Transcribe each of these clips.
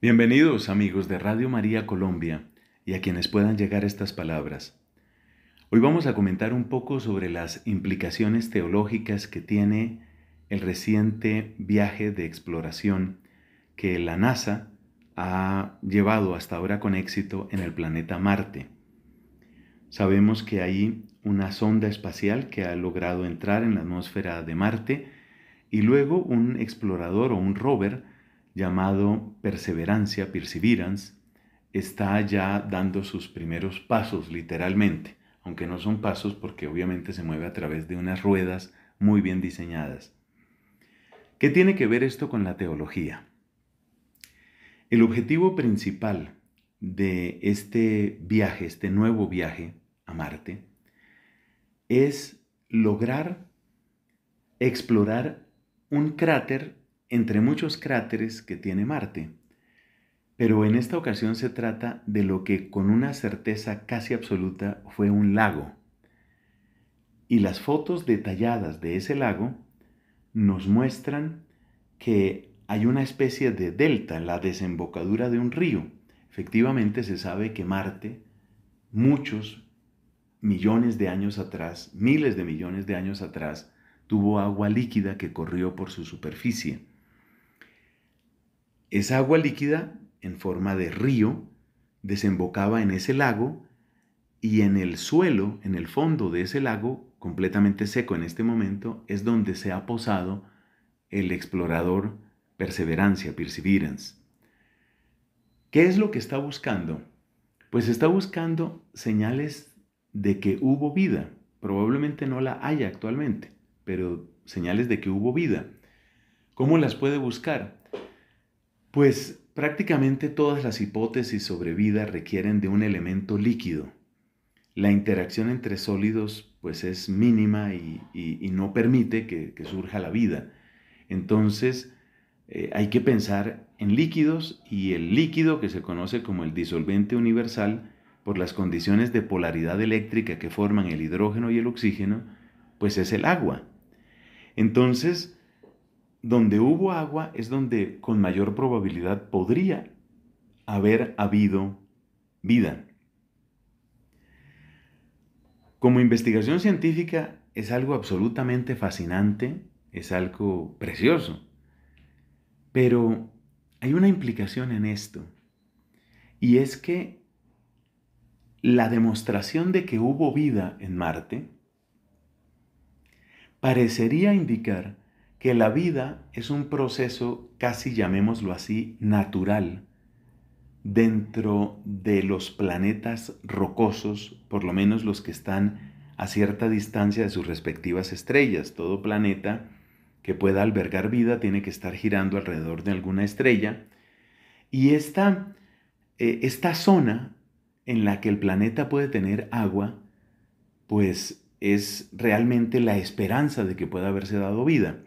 Bienvenidos amigos de Radio María Colombia y a quienes puedan llegar estas palabras. Hoy vamos a comentar un poco sobre las implicaciones teológicas que tiene el reciente viaje de exploración que la NASA ha llevado hasta ahora con éxito en el planeta Marte. Sabemos que hay una sonda espacial que ha logrado entrar en la atmósfera de Marte y luego un explorador o un rover llamado Perseverancia, Perseverance, está ya dando sus primeros pasos literalmente, aunque no son pasos porque obviamente se mueve a través de unas ruedas muy bien diseñadas. ¿Qué tiene que ver esto con la teología? El objetivo principal de este viaje, este nuevo viaje a Marte, es lograr explorar un cráter entre muchos cráteres que tiene Marte. Pero en esta ocasión se trata de lo que con una certeza casi absoluta fue un lago. Y las fotos detalladas de ese lago nos muestran que hay una especie de delta, la desembocadura de un río. Efectivamente se sabe que Marte, muchos millones de años atrás, miles de millones de años atrás, tuvo agua líquida que corrió por su superficie. Esa agua líquida, en forma de río, desembocaba en ese lago y en el suelo, en el fondo de ese lago, completamente seco en este momento, es donde se ha posado el explorador Perseverancia, Perseverance. ¿Qué es lo que está buscando? Pues está buscando señales de que hubo vida. Probablemente no la haya actualmente, pero señales de que hubo vida. ¿Cómo las puede buscar? Pues prácticamente todas las hipótesis sobre vida requieren de un elemento líquido. La interacción entre sólidos pues es mínima y, no permite que, surja la vida. Entonces eh, hay que pensar en líquidos y el líquido que se conoce como el disolvente universal por las condiciones de polaridad eléctrica que forman el hidrógeno y el oxígeno, pues es el agua. Entonces, donde hubo agua es donde con mayor probabilidad podría haber habido vida. Como investigación científica es algo absolutamente fascinante, es algo precioso, pero hay una implicación en esto, y es que la demostración de que hubo vida en Marte parecería indicar que la vida es un proceso casi llamémoslo así natural dentro de los planetas rocosos, por lo menos los que están a cierta distancia de sus respectivas estrellas. Todo planeta que pueda albergar vida tiene que estar girando alrededor de alguna estrella. Y esta, eh, esta zona en la que el planeta puede tener agua, pues es realmente la esperanza de que pueda haberse dado vida.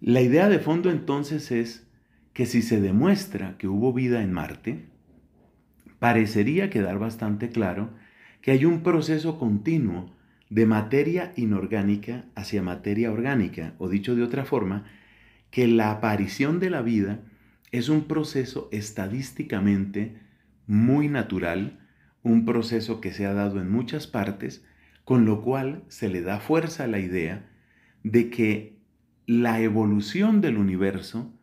La idea de fondo entonces es que si se demuestra que hubo vida en Marte, parecería quedar bastante claro que hay un proceso continuo de materia inorgánica hacia materia orgánica, o dicho de otra forma, que la aparición de la vida es un proceso estadísticamente muy natural, un proceso que se ha dado en muchas partes, con lo cual se le da fuerza a la idea de que la evolución del universo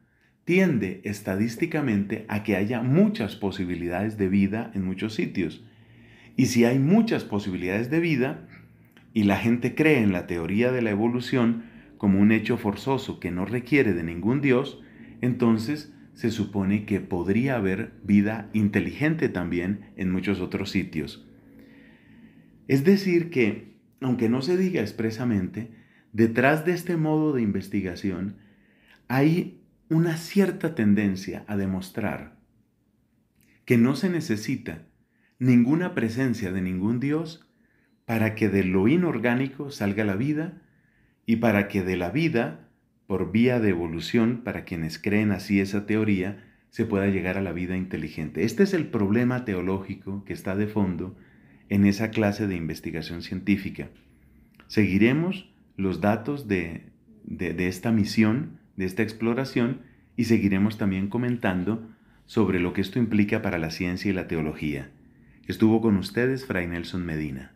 tiende estadísticamente a que haya muchas posibilidades de vida en muchos sitios. Y si hay muchas posibilidades de vida, y la gente cree en la teoría de la evolución como un hecho forzoso que no requiere de ningún Dios, entonces se supone que podría haber vida inteligente también en muchos otros sitios. Es decir, que, aunque no se diga expresamente, Detrás de este modo de investigación hay una cierta tendencia a demostrar que no se necesita ninguna presencia de ningún Dios para que de lo inorgánico salga la vida y para que de la vida, por vía de evolución, para quienes creen así esa teoría, se pueda llegar a la vida inteligente. Este es el problema teológico que está de fondo en esa clase de investigación científica. Seguiremos los datos de, de, esta misión, de esta exploración, y seguiremos también comentando sobre lo que esto implica para la ciencia y la teología. Estuvo con ustedes Fray Nelson Medina.